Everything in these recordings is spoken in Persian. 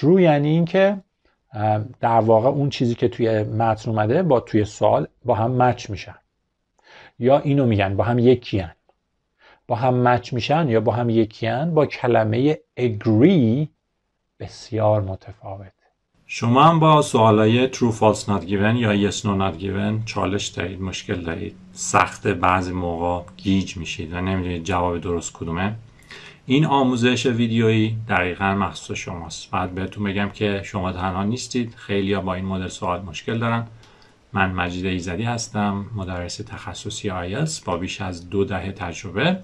true یعنی اینکه در واقع اون چیزی که توی متن اومده با توی سوال با هم مچ میشن یا اینو میگن با هم یکیان با هم مچ میشن یا با هم یکیان با کلمه agree بسیار متفاوت شما هم با سوالای true false not given یا yes no not given چالش دارید مشکل دارید سخت بعضی موقع گیج میشید و نمیدونید جواب درست کدومه این آموزش ویدیویی دقیقا مخصوص شماست بعد بهتون بگم که شما تنها نیستید خیلی با این مدل سوال مشکل دارن من مجید ایزدی هستم مدرس تخصصی آیلتس با بیش از دو دهه تجربه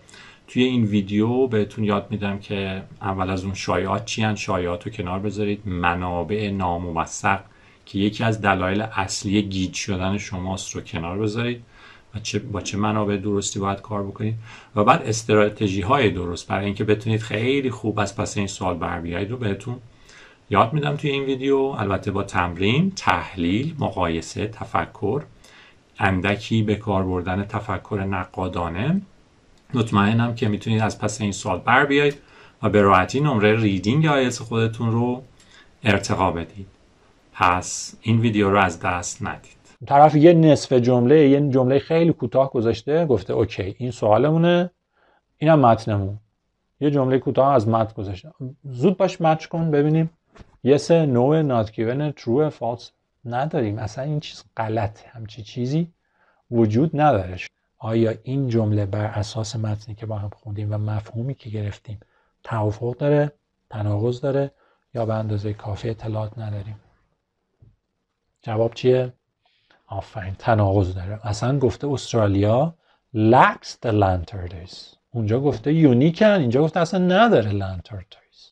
توی این ویدیو بهتون یاد میدم که اول از اون شایعات چی هن شایعات رو کنار بذارید منابع ناموثق که یکی از دلایل اصلی گیج شدن شماست رو کنار بذارید و چه با چه منابع درستی باید کار بکنید و بعد استراتژی های درست برای اینکه بتونید خیلی خوب از پس این سوال بر بیایید رو بهتون یاد میدم توی این ویدیو البته با تمرین تحلیل مقایسه تفکر اندکی به کار بردن تفکر نقادانه مطمئنم که میتونید از پس این سوال بر بیایید و به راحتی نمره ریدینگ آیلتس خودتون رو ارتقا بدید پس این ویدیو رو از دست ندید طرف یه نصف جمله یه جمله خیلی کوتاه گذاشته گفته اوکی این سوالمونه اینم متنمون یه جمله کوتاه از متن گذاشته زود باش مچ کن ببینیم yes no not given true false نداریم اصلا این چیز غلطه همچی چیزی وجود نداره آیا این جمله بر اساس متنی که با هم خوندیم و مفهومی که گرفتیم توافق داره تناقض داره یا به اندازه کافی اطلاعات نداریم جواب چیه آفرین تناقض داره اصلا گفته استرالیا lacks the turtles اونجا گفته یونیکن اینجا گفته اصلا نداره turtle